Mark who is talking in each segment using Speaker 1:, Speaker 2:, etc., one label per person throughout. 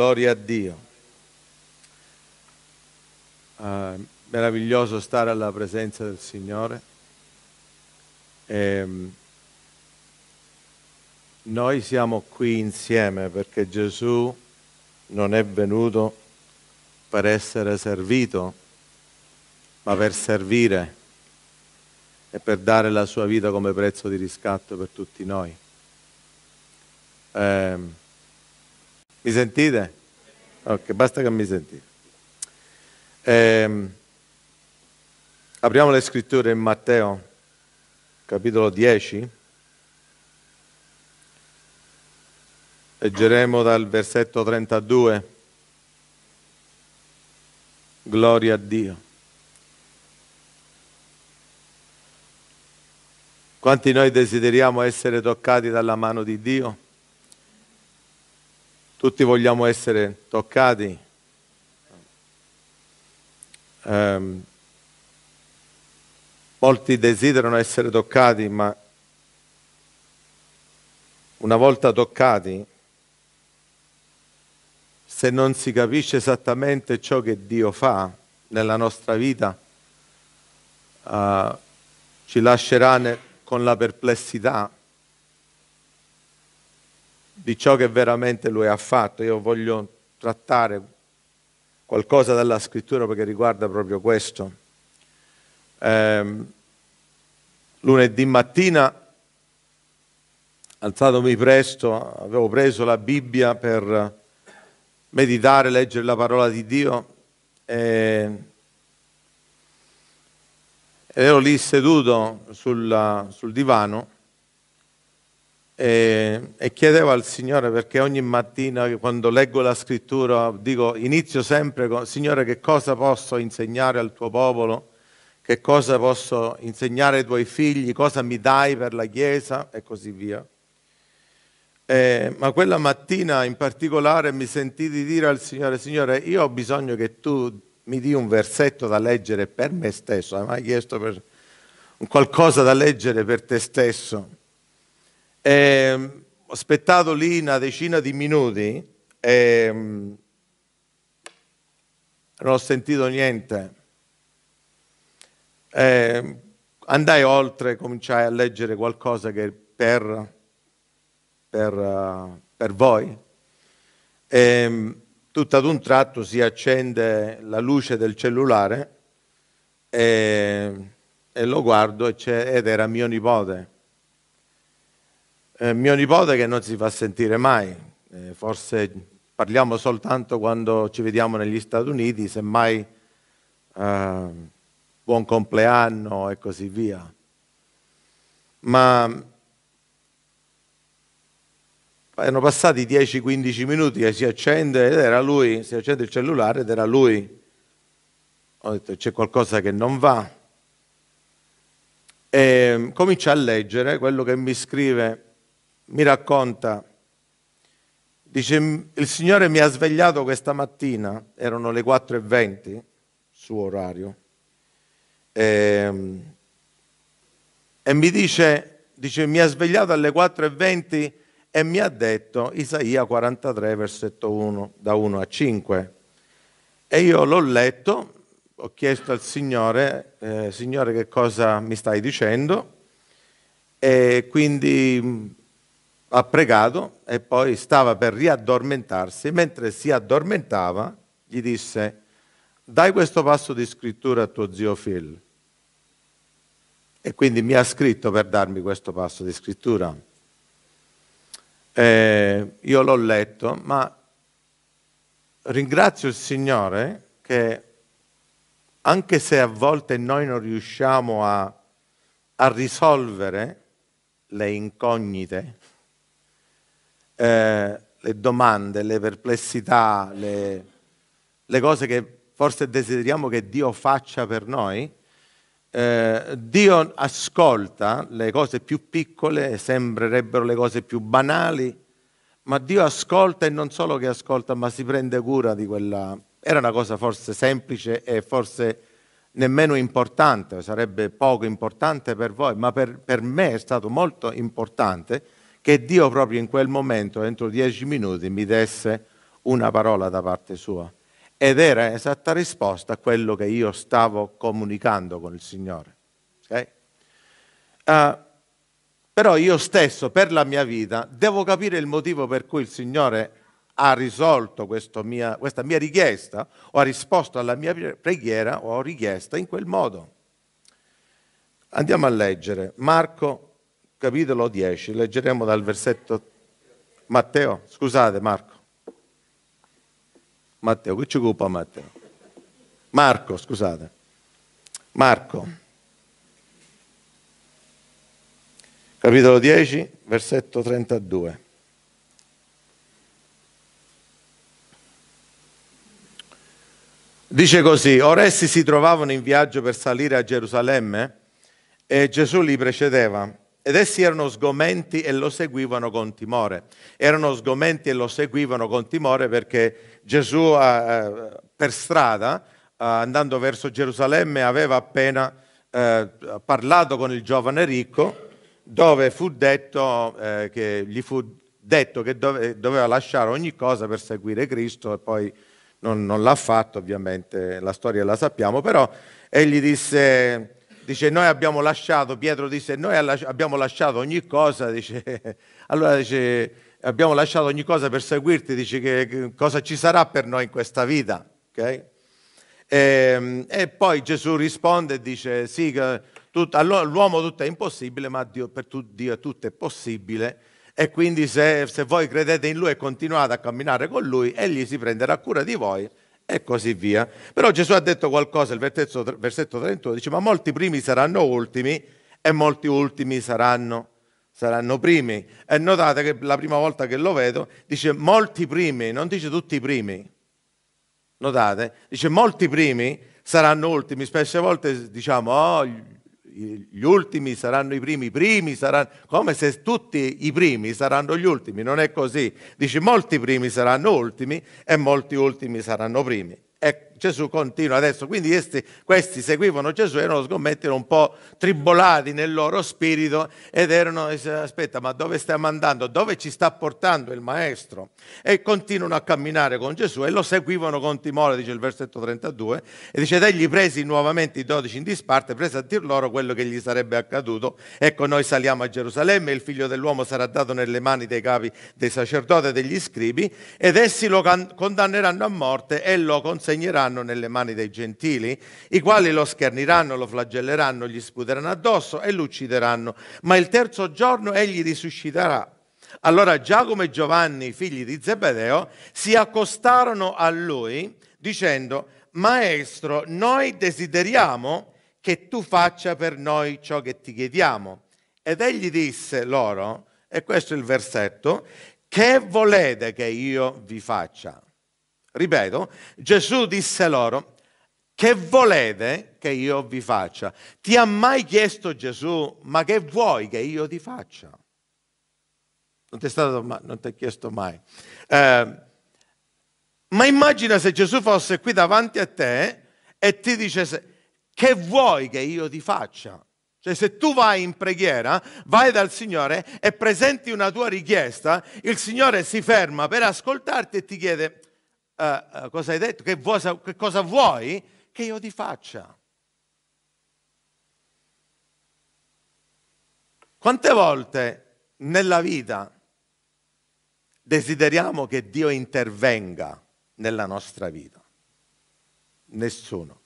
Speaker 1: Gloria a Dio. Uh, meraviglioso stare alla presenza del Signore. E, ehm, noi siamo qui insieme perché Gesù non è venuto per essere servito, ma per servire e per dare la sua vita come prezzo di riscatto per tutti noi. Eh, mi sentite? Ok, basta che mi sentite. Eh, apriamo le scritture in Matteo, capitolo 10. Leggeremo dal versetto 32. Gloria a Dio. Quanti noi desideriamo essere toccati dalla mano di Dio? Tutti vogliamo essere toccati. Um, molti desiderano essere toccati, ma una volta toccati, se non si capisce esattamente ciò che Dio fa nella nostra vita, uh, ci lascerà ne- con la perplessità di ciò che veramente lui ha fatto. Io voglio trattare qualcosa dalla scrittura perché riguarda proprio questo. Eh, lunedì mattina, alzatomi presto, avevo preso la Bibbia per meditare, leggere la parola di Dio. E ero lì seduto sulla, sul divano e, e chiedevo al Signore perché ogni mattina quando leggo la scrittura dico inizio sempre con Signore che cosa posso insegnare al tuo popolo, che cosa posso insegnare ai tuoi figli, cosa mi dai per la Chiesa e così via. Eh, ma quella mattina in particolare mi sentì di dire al Signore, Signore, io ho bisogno che tu mi dia un versetto da leggere per me stesso. Hai mai chiesto per qualcosa da leggere per te stesso? Eh, ho aspettato lì una decina di minuti e ehm, non ho sentito niente. Eh, andai oltre, cominciai a leggere qualcosa che per, per, per voi. E, ehm, tutto ad un tratto si accende la luce del cellulare e, ehm, e lo guardo ed era mio nipote eh, mio nipote che non si fa sentire mai, eh, forse parliamo soltanto quando ci vediamo negli Stati Uniti, semmai eh, buon compleanno e così via. Ma eh, erano passati 10-15 minuti e si accende ed era lui, si accende il cellulare ed era lui. Ho detto c'è qualcosa che non va. E mm, comincia a leggere quello che mi scrive mi racconta, dice il Signore mi ha svegliato questa mattina, erano le 4.20 suo orario, e, ehm, e mi dice, dice, mi ha svegliato alle 4.20 e mi ha detto Isaia 43 versetto 1 da 1 a 5. E io l'ho letto, ho chiesto al Signore, eh, Signore che cosa mi stai dicendo? E quindi ha pregato e poi stava per riaddormentarsi, mentre si addormentava gli disse, dai questo passo di scrittura a tuo zio Phil. E quindi mi ha scritto per darmi questo passo di scrittura. Eh, io l'ho letto, ma ringrazio il Signore che anche se a volte noi non riusciamo a, a risolvere le incognite, eh, le domande, le perplessità, le, le, cose che forse desideriamo che Dio faccia per noi, eh, Dio ascolta le cose più piccole, sembrerebbero le cose più banali, ma Dio ascolta e non solo che ascolta, ma si prende cura di quella... Era una cosa forse semplice e forse nemmeno importante, sarebbe poco importante per voi, ma per, per me è stato molto importante che Dio proprio in quel momento, entro dieci minuti, mi desse una parola da parte sua. Ed era esatta risposta a quello che io stavo comunicando con il Signore. Okay? Uh, però io stesso, per la mia vita, devo capire il motivo per cui il Signore ha risolto mia, questa mia richiesta o ha risposto alla mia preghiera o richiesta in quel modo. Andiamo a leggere Marco capitolo 10, leggeremo dal versetto Matteo, scusate Marco. Matteo, che ci occupa Matteo? Marco, scusate. Marco, capitolo 10, versetto 32. Dice così, ora essi si trovavano in viaggio per salire a Gerusalemme e Gesù li precedeva ed essi erano sgomenti e lo seguivano con timore. Erano sgomenti e lo seguivano con timore perché Gesù eh, eh per strada, eh, andando verso Gerusalemme, aveva appena eh, parlato con il giovane ricco, dove fu detto eh, che gli fu detto che doveva lasciare ogni cosa per seguire Cristo e poi non, non l'ha fatto, ovviamente la storia la sappiamo, però egli disse dice noi abbiamo lasciato, Pietro disse noi abbiamo lasciato ogni cosa, dice, allora dice abbiamo lasciato ogni cosa per seguirti, dice che, cosa ci sarà per noi in questa vita, ok? E, ehm, e poi Gesù risponde e dice sì, tut, all'uomo tutto è impossibile, ma Dio, per tu, Dio tutto è possibile. E quindi se, se voi credete in Lui e continuate a camminare con Lui, Egli si prenderà cura di voi e così via. Però Gesù ha detto qualcosa, il versetto, versetto 31 dice, ma molti primi saranno ultimi e molti ultimi saranno, saranno primi. E notate che la prima volta che lo vedo dice molti primi, non dice tutti i primi. Notate, dice molti primi saranno ultimi. Spesse volte diciamo, oh, gli ultimi saranno i primi, i primi saranno, come se tutti i primi saranno gli ultimi, non è così. Dici molti primi saranno ultimi e molti ultimi saranno primi. Gesù continua adesso. Quindi questi, questi seguivano Gesù, erano scommettere un po' tribolati nel loro spirito ed erano, aspetta, ma dove stiamo andando? Dove ci sta portando il Maestro? E continuano a camminare con Gesù e lo seguivano con timore, dice il versetto 32, e dice, ed egli presi nuovamente i dodici in disparte, prese a dir loro quello che gli sarebbe accaduto. Ecco, noi saliamo a Gerusalemme, il figlio dell'uomo sarà dato nelle mani dei capi dei sacerdoti e degli scribi, ed essi lo condanneranno a morte e lo consegneranno daranno nelle mani dei gentili, i quali lo scherniranno, lo flagelleranno, gli sputeranno addosso e lo uccideranno. Ma il terzo giorno egli risusciterà. Allora Giacomo e Giovanni, figli di Zebedeo, si accostarono a lui dicendo, Maestro, noi desideriamo che tu faccia per noi ciò che ti chiediamo. Ed egli disse loro, e questo è il versetto, che volete che io vi faccia? Ripeto, Gesù disse loro, che volete che io vi faccia? Ti ha mai chiesto Gesù, ma che vuoi che io ti faccia? Non ti è stato mai, non ti è chiesto mai. Eh, ma immagina se Gesù fosse qui davanti a te e ti dicesse, che vuoi che io ti faccia? Cioè se tu vai in preghiera, vai dal Signore e presenti una tua richiesta, il Signore si ferma per ascoltarti e ti chiede, uh, cosa hai detto, che, vuoi, che cosa vuoi che io ti faccia. Quante volte nella vita desideriamo che Dio intervenga nella nostra vita? Nessuno.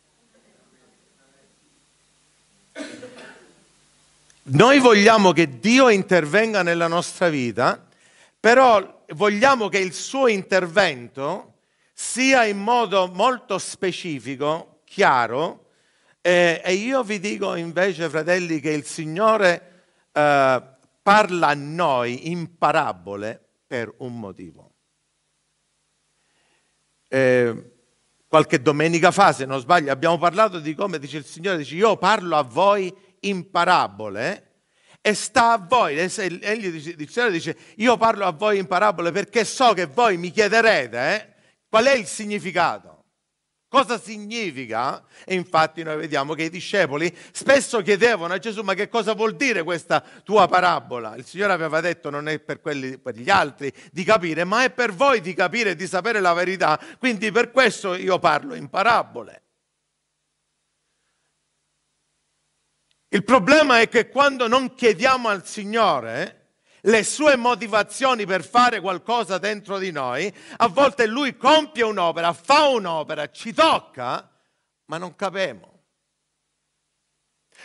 Speaker 1: Noi vogliamo che Dio intervenga nella nostra vita, però vogliamo che il suo intervento sia in modo molto specifico, chiaro, eh, e io vi dico invece, fratelli, che il Signore eh, parla a noi in parabole per un motivo. Eh, qualche domenica fa, se non sbaglio, abbiamo parlato di come dice il Signore, dice io parlo a voi in parabole e sta a voi. Egli dice, il Signore dice io parlo a voi in parabole perché so che voi mi chiederete. Eh? Qual è il significato? Cosa significa? E infatti noi vediamo che i discepoli spesso chiedevano a Gesù ma che cosa vuol dire questa tua parabola? Il Signore aveva detto non è per, quelli, per gli altri di capire, ma è per voi di capire e di sapere la verità. Quindi per questo io parlo in parabole. Il problema è che quando non chiediamo al Signore le sue motivazioni per fare qualcosa dentro di noi, a volte lui compie un'opera, fa un'opera, ci tocca, ma non capiamo.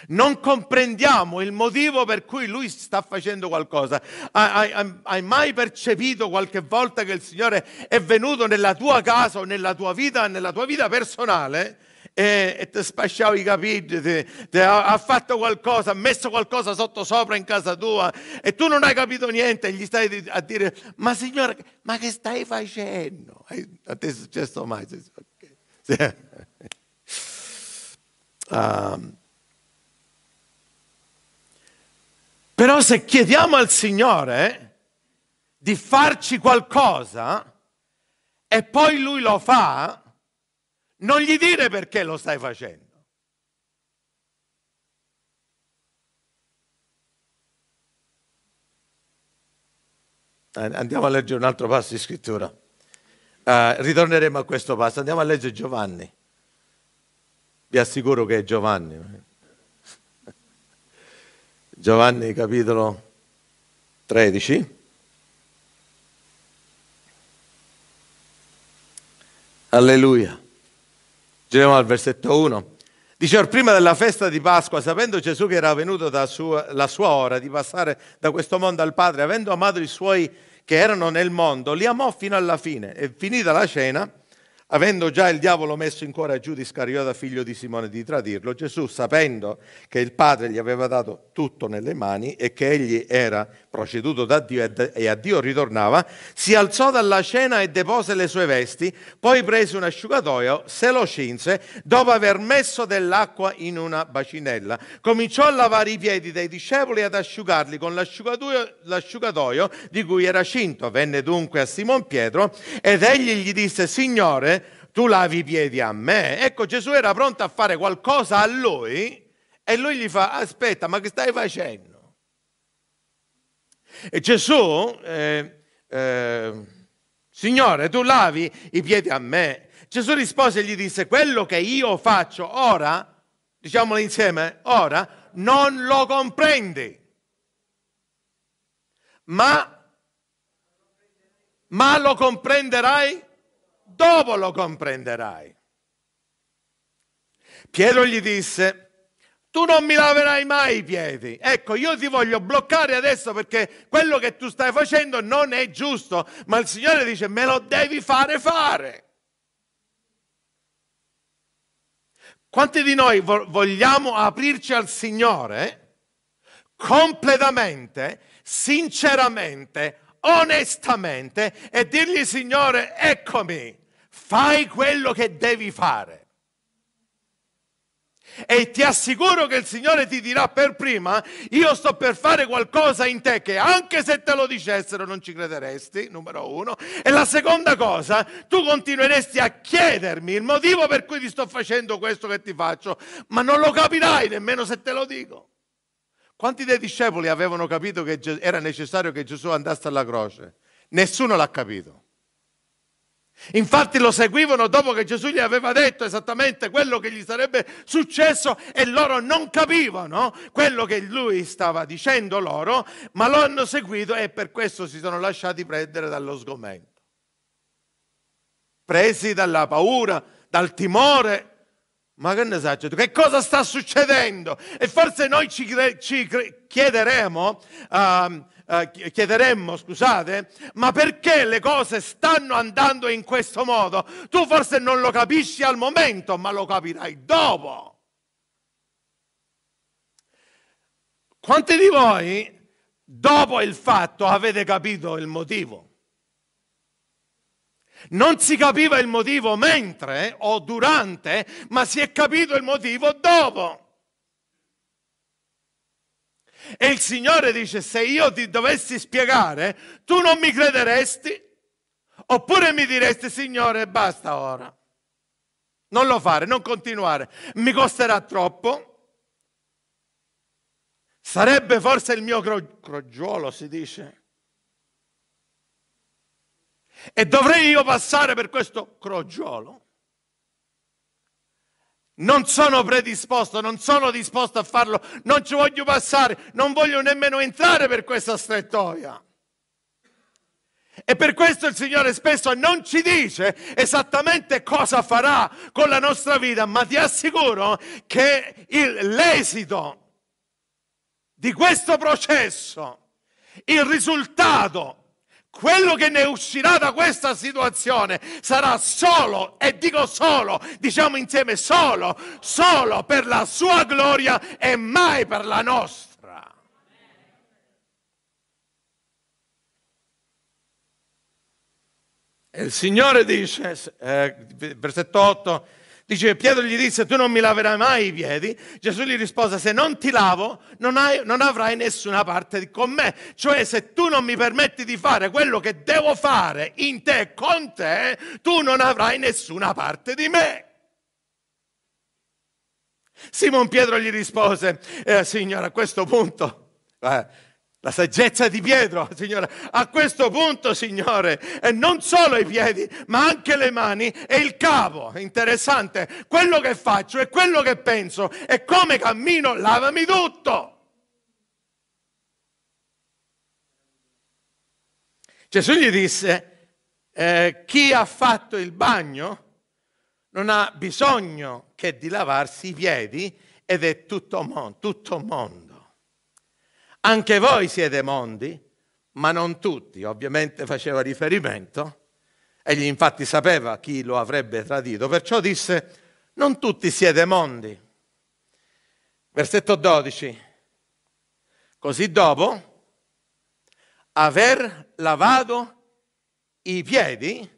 Speaker 1: Non comprendiamo il motivo per cui lui sta facendo qualcosa. Hai, hai, hai, mai percepito qualche volta che il Signore è venuto nella tua casa o nella tua vita, nella tua vita personale? e, e ti spasciavo i capelli, ti, ha, fatto qualcosa, ha messo qualcosa sotto sopra in casa tua e tu non hai capito niente e gli stai a dire, ma signore, ma che stai facendo? A te è successo mai? Okay. Sì. Um. Però se chiediamo al Signore eh, di farci qualcosa e poi Lui lo fa, non gli dire perché lo stai facendo. Andiamo a leggere un altro passo di scrittura. Uh, ritorneremo a questo passo. Andiamo a leggere Giovanni. Vi assicuro che è Giovanni. Giovanni capitolo 13. Alleluia. Giriamo al versetto 1. Dice, prima della festa di Pasqua, sapendo Gesù che era venuto sua, la sua ora di passare da questo mondo al Padre, avendo amato i suoi che erano nel mondo, li amò fino alla fine. E finita la cena, avendo già il diavolo messo in cuore a Giuda Iscariota, figlio di Simone, di tradirlo, Gesù, sapendo che il Padre gli aveva dato tutto nelle mani e che egli era proceduto da Dio e a Dio ritornava, si alzò dalla cena e depose le sue vesti, poi prese un asciugatoio, se lo cinse, dopo aver messo dell'acqua in una bacinella, cominciò a lavare i piedi dei discepoli e ad asciugarli con l'asciugatoio, l'asciugatoio di cui era cinto. Venne dunque a Simon Pietro ed egli gli disse, Signore, tu lavi i piedi a me. Ecco, Gesù era pronto a fare qualcosa a lui e lui gli fa, aspetta, ma che stai facendo? E Gesù, eh, eh, Signore, tu lavi i piedi a me. Gesù rispose e gli disse, quello che io faccio ora, diciamolo insieme, ora, non lo comprendi. Ma, ma lo comprenderai dopo lo comprenderai. Piero gli disse, tu non mi laverai mai i piedi. Ecco, io ti voglio bloccare adesso perché quello che tu stai facendo non è giusto, ma il Signore dice me lo devi fare fare. Quanti di noi vogliamo aprirci al Signore completamente, sinceramente, onestamente e dirgli Signore, eccomi, fai quello che devi fare e ti assicuro che il Signore ti dirà per prima, io sto per fare qualcosa in te che anche se te lo dicessero non ci crederesti, numero uno. E la seconda cosa, tu continueresti a chiedermi il motivo per cui ti sto facendo questo che ti faccio, ma non lo capirai nemmeno se te lo dico. Quanti dei discepoli avevano capito che era necessario che Gesù andasse alla croce? Nessuno l'ha capito. Infatti lo seguivano dopo che Gesù gli aveva detto esattamente quello che gli sarebbe successo e loro non capivano quello che lui stava dicendo loro, ma lo hanno seguito e per questo si sono lasciati prendere dallo sgomento. Presi dalla paura, dal timore, ma che ne sai, che cosa sta succedendo? E forse noi ci, ci chiederemo... Uh, eh, chiederemmo, scusate, ma perché le cose stanno andando in questo modo? Tu forse non lo capisci al momento, ma lo capirai dopo. Quanti di voi dopo il fatto avete capito il motivo? Non si capiva il motivo mentre o durante, ma si è capito il motivo dopo. E il Signore dice, se io ti dovessi spiegare, tu non mi crederesti? Oppure mi diresti, Signore, basta ora. Non lo fare, non continuare. Mi costerà troppo. Sarebbe forse il mio cro- crogiolo, si dice. E dovrei io passare per questo crogiolo. Non sono predisposto, non sono disposto a farlo, non ci voglio passare, non voglio nemmeno entrare per questa strettoia. E per questo il Signore spesso non ci dice esattamente cosa farà con la nostra vita, ma ti assicuro che il, l'esito di questo processo, il risultato quello che ne uscirà da questa situazione sarà solo, e dico solo, diciamo insieme solo, solo per la sua gloria e mai per la nostra. E il Signore dice, eh, versetto 8, Dice, Pietro gli disse, tu non mi laverai mai i piedi. Gesù gli rispose, se non ti lavo non, hai, non avrai nessuna parte con me. Cioè se tu non mi permetti di fare quello che devo fare in te, e con te, tu non avrai nessuna parte di me. Simon Pietro gli rispose, eh, Signore, a questo punto... Eh, la saggezza di Pietro, Signore, a questo punto, Signore, e non solo i piedi, ma anche le mani e il capo. interessante, quello che faccio e quello che penso e come cammino, lavami tutto. Gesù gli disse, eh, chi ha fatto il bagno non ha bisogno che di lavarsi i piedi ed è tutto, mon- tutto mondo. Anche voi siete mondi, ma non tutti, ovviamente faceva riferimento. Egli infatti sapeva chi lo avrebbe tradito, perciò disse, non tutti siete mondi. Versetto 12. Così dopo aver lavato i piedi,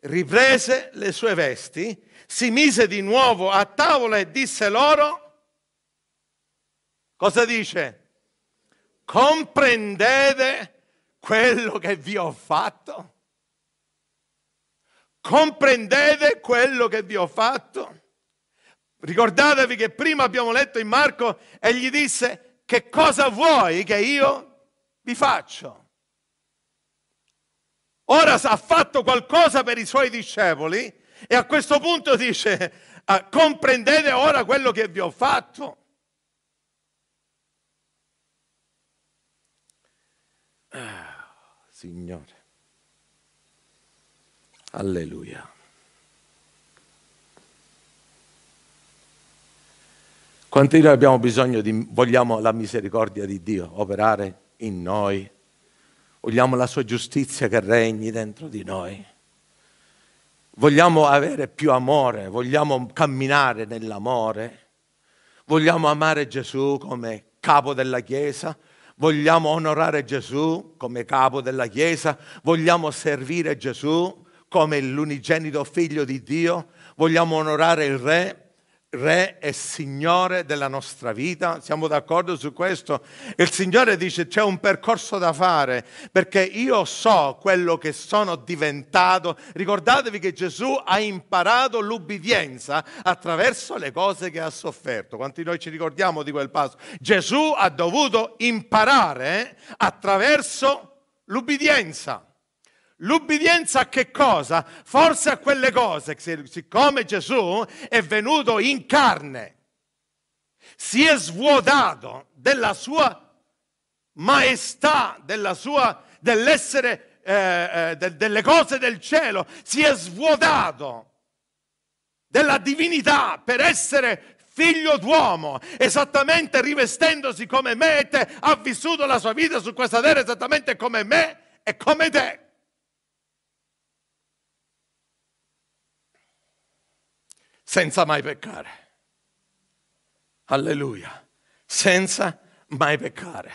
Speaker 1: riprese le sue vesti, si mise di nuovo a tavola e disse loro, cosa dice? comprendete quello che vi ho fatto? Comprendete quello che vi ho fatto? Ricordatevi che prima abbiamo letto in Marco e gli disse che cosa vuoi che io vi faccio? Ora ha fatto qualcosa per i suoi discepoli e a questo punto dice ah, comprendete ora quello che vi ho fatto? Ah, Signore. Alleluia. Quanti noi abbiamo bisogno di, vogliamo la misericordia di Dio operare in noi, vogliamo la sua giustizia che regni dentro di noi, vogliamo avere più amore, vogliamo camminare nell'amore, vogliamo amare Gesù come capo della Chiesa, Vogliamo onorare Gesù come capo della Chiesa, vogliamo servire Gesù come l'unigenito figlio di Dio, vogliamo onorare il Re Re e Signore della nostra vita, siamo d'accordo su questo? Il Signore dice c'è un percorso da fare perché io so quello che sono diventato. Ricordatevi che Gesù ha imparato l'ubbidienza attraverso le cose che ha sofferto. Quanti noi ci ricordiamo di quel passo? Gesù ha dovuto imparare attraverso l'ubbidienza. L'ubbidienza a che cosa? Forse a quelle cose, siccome Gesù è venuto in carne, si è svuotato della sua maestà, della sua, dell'essere, eh, eh de, delle cose del cielo, si è svuotato della divinità per essere figlio d'uomo, esattamente rivestendosi come me e te, ha vissuto la sua vita su questa terra esattamente come me e come te. senza mai peccare. Alleluia, senza mai peccare.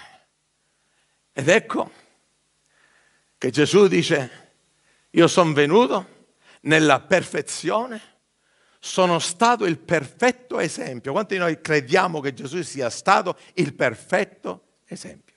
Speaker 1: Ed ecco che Gesù dice, io sono venuto nella perfezione, sono stato il perfetto esempio. Quanti di noi crediamo che Gesù sia stato il perfetto esempio?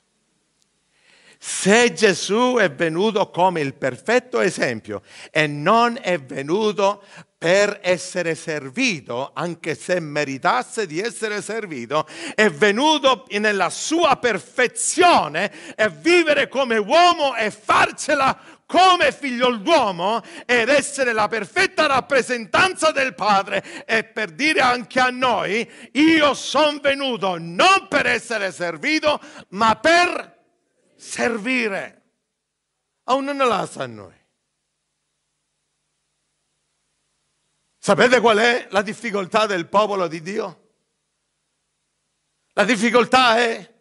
Speaker 1: Se Gesù è venuto come il perfetto esempio e non è venuto per essere servito, anche se meritasse di essere servito, è venuto nella sua perfezione e vivere come uomo e farcela come figlio d'uomo ed essere la perfetta rappresentanza del Padre e per dire anche a noi, io sono venuto non per essere servito, ma per servire. A un non la sa a noi. Sapete qual è la difficoltà del popolo di Dio? La difficoltà è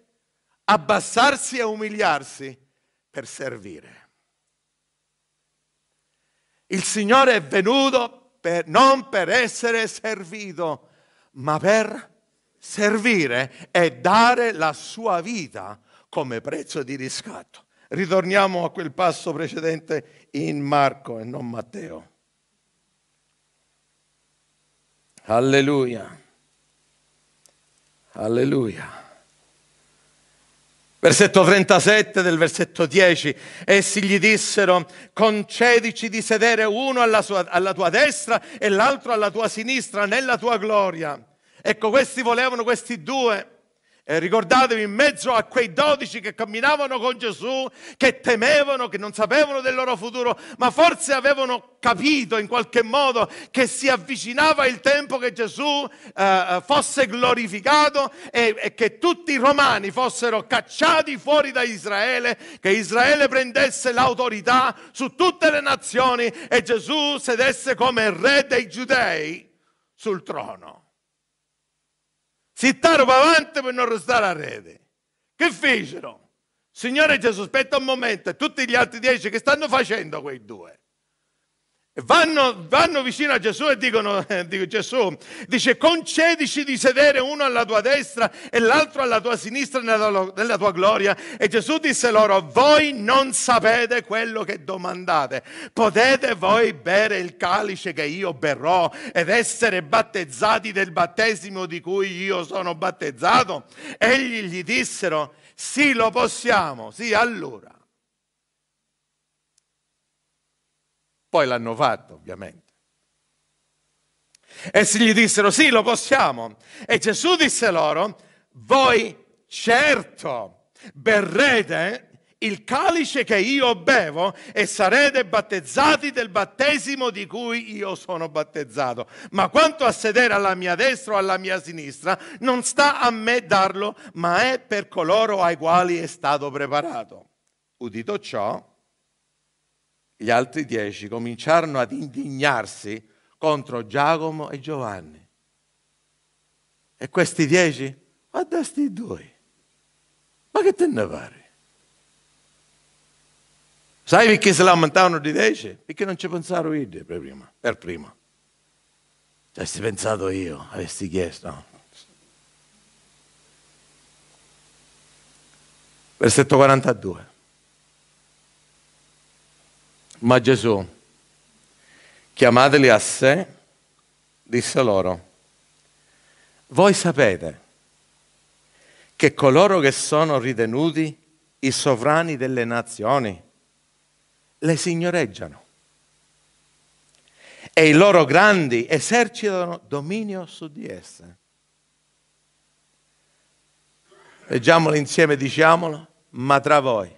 Speaker 1: abbassarsi e umiliarsi per servire. Il Signore è venuto per, non per essere servito, ma per servire e dare la sua vita come prezzo di riscatto. Ritorniamo a quel passo precedente in Marco e non Matteo. Alleluia. Alleluia. Versetto 37 del versetto 10. Essi gli dissero, concedici di sedere uno alla, sua, alla, tua destra e l'altro alla tua sinistra nella tua gloria. Ecco, questi volevano questi due e ricordatevi in mezzo a quei dodici che camminavano con Gesù, che temevano, che non sapevano del loro futuro, ma forse avevano capito in qualche modo che si avvicinava il tempo che Gesù eh, eh fosse glorificato e, e, che tutti i romani fossero cacciati fuori da Israele, che Israele prendesse l'autorità su tutte le nazioni e Gesù sedesse come re dei giudei sul trono si starono avanti per non restare a rete. Che fecero? Signore Gesù, aspetta un momento, e tutti gli altri dieci che stanno facendo quei due? Vanno, vanno, vicino a Gesù e dicono, eh, dico, Gesù, dice concedici di sedere uno alla tua destra e l'altro alla tua sinistra nella, nella tua gloria. E Gesù disse loro, voi non sapete quello che domandate. Potete voi bere il calice che io berrò ed essere battezzati del battesimo di cui io sono battezzato? Egli gli dissero, sì lo possiamo, sì allora. Poi l'hanno fatto, ovviamente. Essi gli dissero, sì, lo possiamo. E Gesù disse loro, voi certo berrete il calice che io bevo e sarete battezzati del battesimo di cui io sono battezzato. Ma quanto a sedere alla mia destra o alla mia sinistra, non sta a me darlo, ma è per coloro ai quali è stato preparato. Udito ciò, gli altri dieci cominciarono ad indignarsi contro Giacomo e Giovanni. E questi dieci? Guarda sti due. Ma che te ne pare? Sai perché si lamentavano di dieci? Perché non ci pensavo io per prima. Per prima. Ci avessi pensato io, avessi chiesto. No. Versetto 42. Ma Gesù, chiamateli a sé, disse loro, voi sapete che coloro che sono ritenuti i sovrani delle nazioni le signoreggiano e i loro grandi esercitano dominio su di esse. Leggiamolo insieme, diciamolo, ma tra voi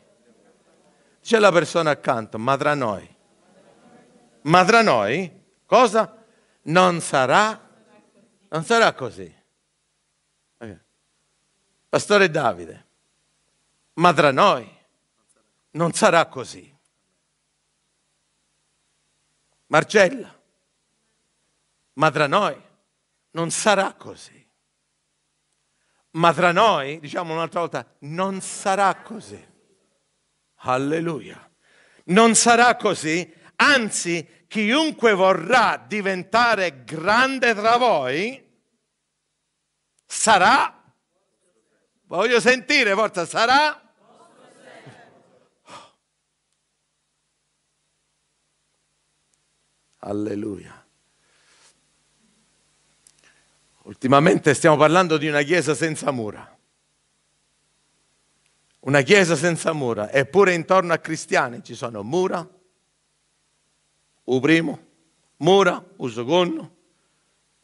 Speaker 1: c'è la persona accanto, ma tra noi. Ma tra noi cosa? Non sarà, non sarà così. Pastore Davide, ma tra noi non sarà così. Marcella, ma tra noi non sarà così. Ma tra noi, diciamo un'altra volta, non sarà così. Alleluia. Non sarà così, anzi chiunque vorrà diventare grande tra voi sarà, voglio sentire, forza, sarà. Alleluia. Ultimamente stiamo parlando di una chiesa senza mura. Una chiesa senza mura, eppure intorno a cristiani ci sono mura, o primo, mura, o secondo.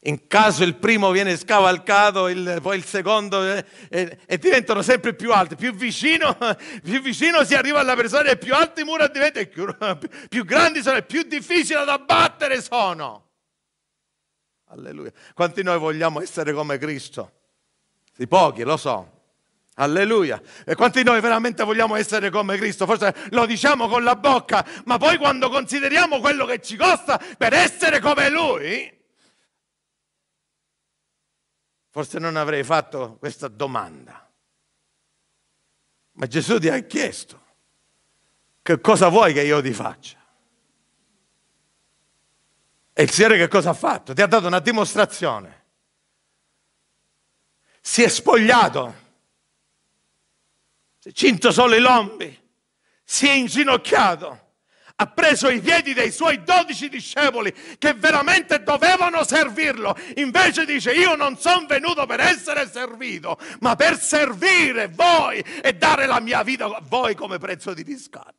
Speaker 1: In caso il primo viene scavalcato, il, poi il secondo eh, eh, e diventano sempre più alti. Più vicino, più vicino si arriva alla persona e più alti i muri diventano, più, più grandi sono e più difficili da abbattere sono. Alleluia. Quanti noi vogliamo essere come Cristo? Sì, pochi, lo so, Alleluia. E quanti noi veramente vogliamo essere come Cristo? Forse lo diciamo con la bocca, ma poi quando consideriamo quello che ci costa per essere come Lui, forse non avrei fatto questa domanda. Ma Gesù ti ha chiesto, che cosa vuoi che io ti faccia? E il Signore che cosa ha fatto? Ti ha dato una dimostrazione. Si è spogliato Cinto solo i lombi, si è inginocchiato, ha preso i piedi dei suoi dodici discepoli che veramente dovevano servirlo. Invece dice, io non sono venuto per essere servito, ma per servire voi e dare la mia vita a voi come prezzo di riscatto.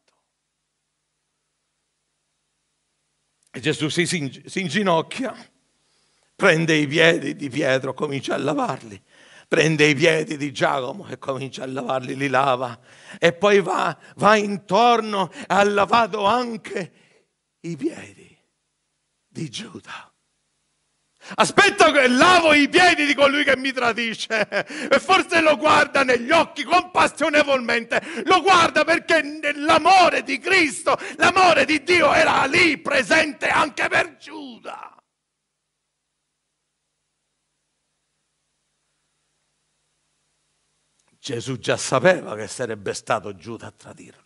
Speaker 1: E Gesù si, si inginocchia, prende i piedi di Pietro, comincia a lavarli prende i piedi di Giacomo e comincia a lavarli, li lava e poi va, va intorno e ha lavato anche i piedi di Giuda. Aspetta che lavo i piedi di colui che mi tradisce e forse lo guarda negli occhi compassionevolmente, lo guarda perché nell'amore di Cristo, l'amore di Dio era lì presente anche per Giuda. Gesù già sapeva che sarebbe stato Giuda a tradirlo.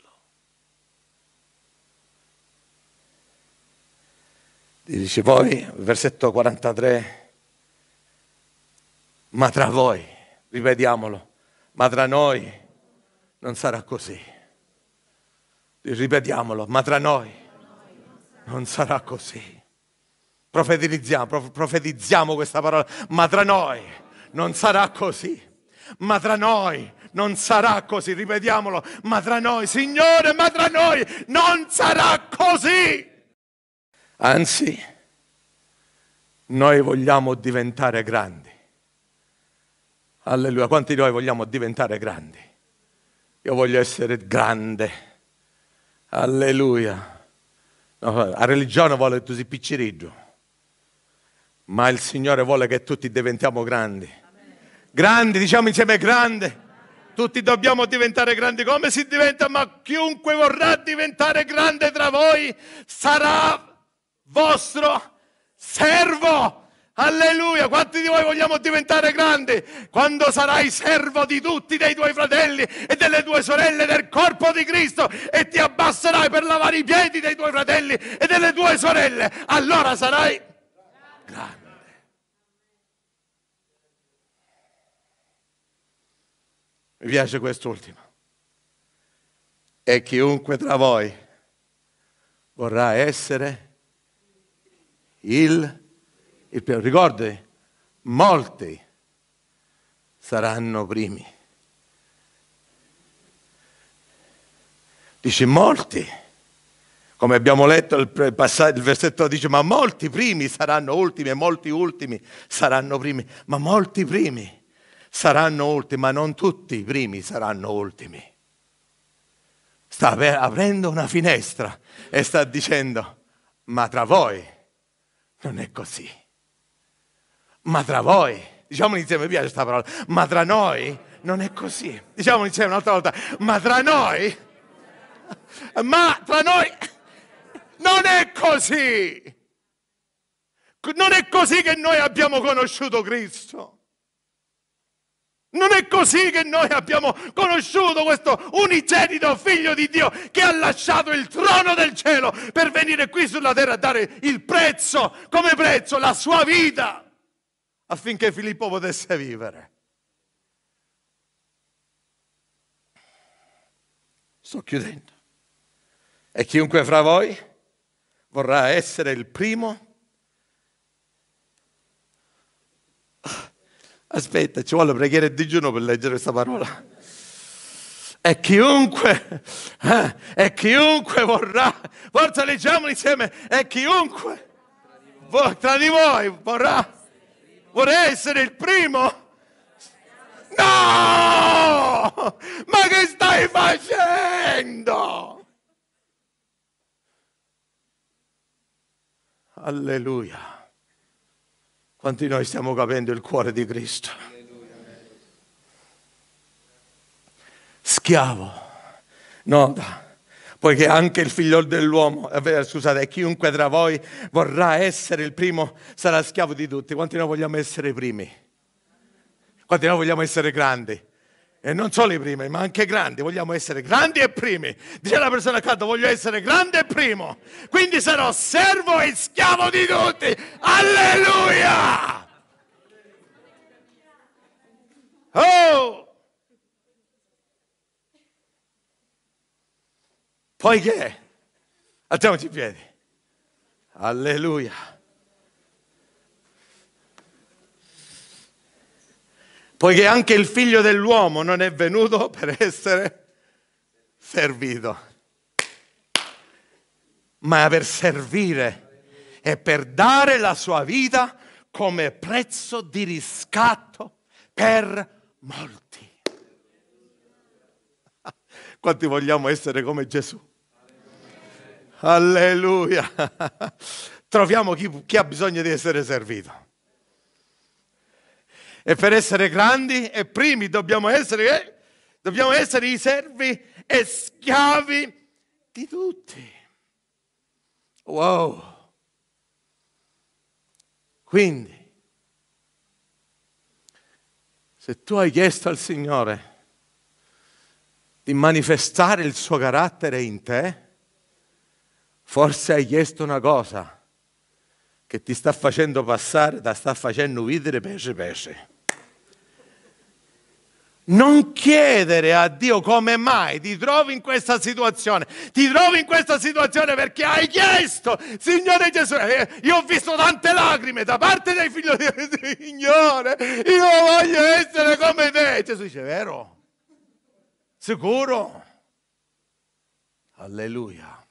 Speaker 1: Dice poi, versetto 43, ma tra voi, ripetiamolo, ma tra noi non sarà così. Ripetiamolo, ma tra noi non sarà così. Profetizziamo, profetizziamo questa parola, ma tra noi non sarà così ma tra noi non sarà così, ripetiamolo, ma tra noi, Signore, ma tra noi non sarà così. Anzi, noi vogliamo diventare grandi. Alleluia, quanti di noi vogliamo diventare grandi? Io voglio essere grande. Alleluia. No, la religione vuole che tu sia picciriggio, ma il Signore vuole che tutti diventiamo grandi grandi, diciamo insieme grande. Tutti dobbiamo diventare grandi come si diventa, ma chiunque vorrà diventare grande tra voi sarà vostro servo. Alleluia, quanti di voi vogliamo diventare grandi? Quando sarai servo di tutti, dei tuoi fratelli e delle tue sorelle del corpo di Cristo e ti abbasserai per lavare i piedi dei tuoi fratelli e delle tue sorelle, allora sarai grande. Mi piace quest'ultima. E chiunque tra voi vorrà essere il, il primo. Ricordi, molti saranno primi. Dice molti come abbiamo letto il, passaggio, il versetto dice, ma molti primi saranno ultimi e molti ultimi saranno primi, ma molti primi saranno ultimi, ma non tutti i primi saranno ultimi. Sta aprendo una finestra e sta dicendo, ma tra voi non è così. Ma tra voi, diciamo insieme, mi piace questa parola, ma tra noi non è così. Diciamo insieme un'altra volta, ma tra noi, ma tra noi non è così. Non è così che noi abbiamo conosciuto Cristo. Non è così che noi abbiamo conosciuto questo unigenito figlio di Dio che ha lasciato il trono del cielo per venire qui sulla terra a dare il prezzo, come prezzo, la sua vita affinché Filippo potesse vivere. Sto chiudendo. E chiunque fra voi vorrà essere il primo Aspetta, ci vuole preghiera e digiuno per leggere questa parola. E chiunque, eh, chiunque vorrà, forza leggiamolo insieme, e chiunque tra di, tra di voi vorrà, vorrà essere il primo. No! Ma che stai facendo? Alleluia. Quanti noi stiamo capendo il cuore di Cristo? Schiavo, nota poiché anche il figlio dell'uomo, eh, scusate, chiunque tra voi vorrà essere il primo sarà schiavo di tutti. Quanti noi vogliamo essere i primi? Quanti noi vogliamo essere grandi? E non solo i primi, ma anche grandi. Vogliamo essere grandi e primi. Dice la persona accanto, voglio essere grande e primo. Quindi sarò servo e schiavo di tutti. Alleluia! Oh! Poiché, alziamoci i piedi. Alleluia. poiché anche il figlio dell'uomo non è venuto per essere servito, ma per servire e per dare la sua vita come prezzo di riscatto per molti. Quanti vogliamo essere come Gesù? Alleluia. Alleluia. Troviamo chi, chi ha bisogno di essere servito. E per essere grandi e primi dobbiamo essere, eh? dobbiamo essere i servi e schiavi di tutti. Wow! Quindi, se tu hai chiesto al Signore di manifestare il suo carattere in te, forse hai chiesto una cosa che ti sta facendo passare, ti sta facendo vivere pesce pesce. Non chiedere a Dio come mai ti trovi in questa situazione. Ti trovi in questa situazione perché hai chiesto, Signore Gesù. Eh, io ho visto tante lacrime da parte dei figli di Signore. Io voglio essere come te. Gesù dice, vero? Sicuro? Alleluia.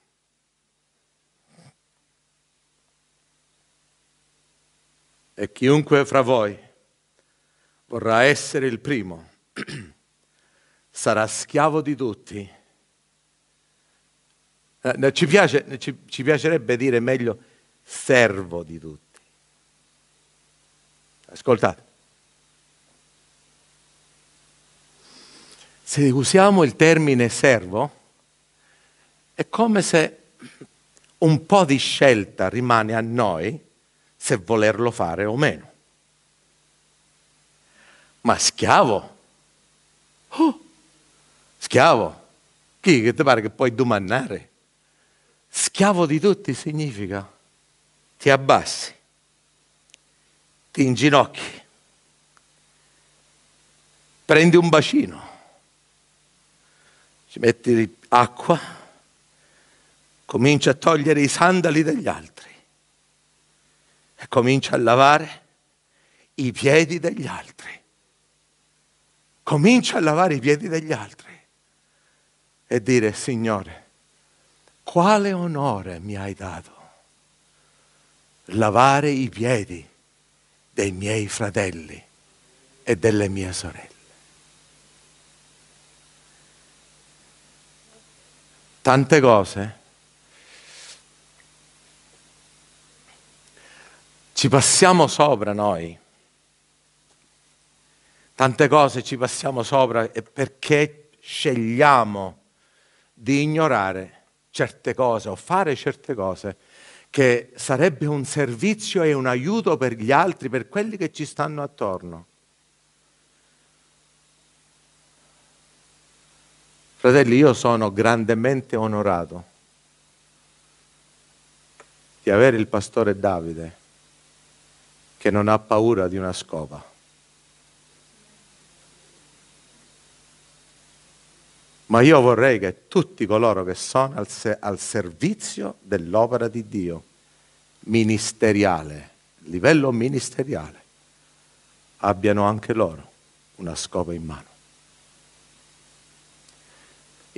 Speaker 1: E chiunque fra voi vorrà essere il primo sarà schiavo di tutti. Eh, ci, piace, ci, ci piacerebbe dire meglio servo di tutti. Ascoltate. Se usiamo il termine servo, è come se un po' di scelta rimane a noi se volerlo fare o meno. Ma schiavo Oh, schiavo. Chi che ti pare che puoi domandare? Schiavo di tutti significa ti abbassi, ti inginocchi, prendi un bacino, ci metti acqua, cominci a togliere i sandali degli altri e cominci a lavare i piedi degli altri comincia a lavare i piedi degli altri e dire, Signore, quale onore mi hai dato? Lavare i piedi dei miei fratelli e delle mie sorelle. Tante cose ci passiamo sopra noi Tante cose ci passiamo sopra e perché scegliamo di ignorare certe cose o fare certe cose che sarebbe un servizio e un aiuto per gli altri, per quelli che ci stanno attorno. Fratelli, io sono grandemente onorato di avere il pastore Davide che non ha paura di una scopa. ma io vorrei che tutti coloro che sono al, se- al servizio dell'opera di Dio, ministeriale, livello ministeriale, abbiano anche loro una scopa in mano.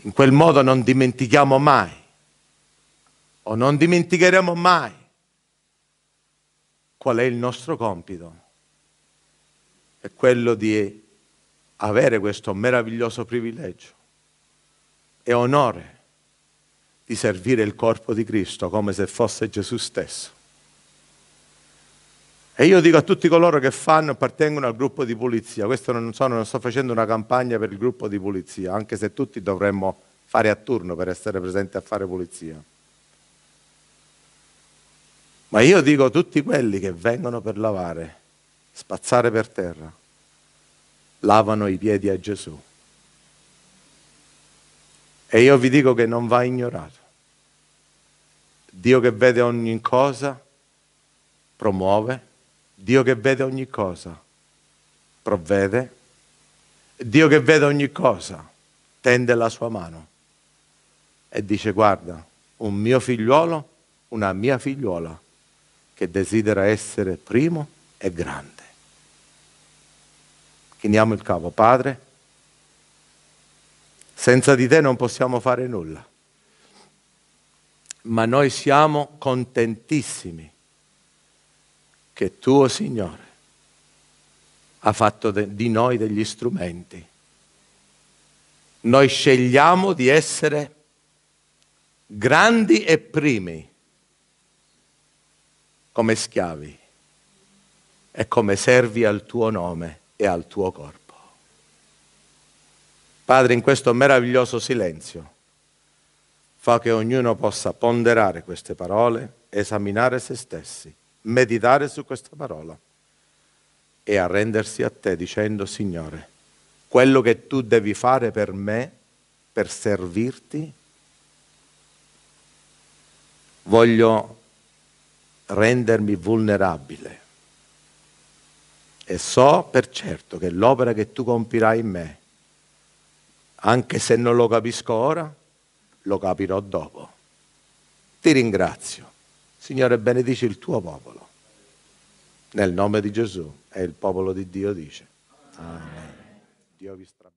Speaker 1: In quel modo non dimentichiamo mai, o non dimenticheremo mai, qual è il nostro compito. È quello di avere questo meraviglioso privilegio e onore di servire il corpo di Cristo come se fosse Gesù stesso. E io dico a tutti coloro che fanno, appartengono al gruppo di pulizia, questo non, sono, non sto facendo una campagna per il gruppo di pulizia, anche se tutti dovremmo fare a turno per essere presenti a fare pulizia. Ma io dico a tutti quelli che vengono per lavare, spazzare per terra, lavano i piedi a Gesù e io vi dico che non va ignorato. Dio che vede ogni cosa promuove, Dio che vede ogni cosa provvede, Dio che vede ogni cosa tende la sua mano e dice guarda, un mio figliuolo, una mia figliuola che desidera essere primo e grande. Chiniamo il capo, Padre senza di te non possiamo fare nulla. Ma noi siamo contentissimi che tuo Signore, ha fatto de- di noi degli strumenti. Noi scegliamo di essere grandi e primi come schiavi e come servi al tuo nome e al tuo corpo. Padre, in questo meraviglioso silenzio, fa che ognuno possa ponderare queste parole, esaminare se stessi, meditare su questa parola e arrendersi a te dicendo, Signore, quello che tu devi fare per me, per servirti, voglio rendermi vulnerabile. E so per certo che l'opera che tu compirai in me anche se non lo capisco ora, lo capirò dopo. Ti ringrazio. Signore, benedici il tuo popolo. Nel nome di Gesù e il popolo di Dio dice. Amen. Dio vi stra-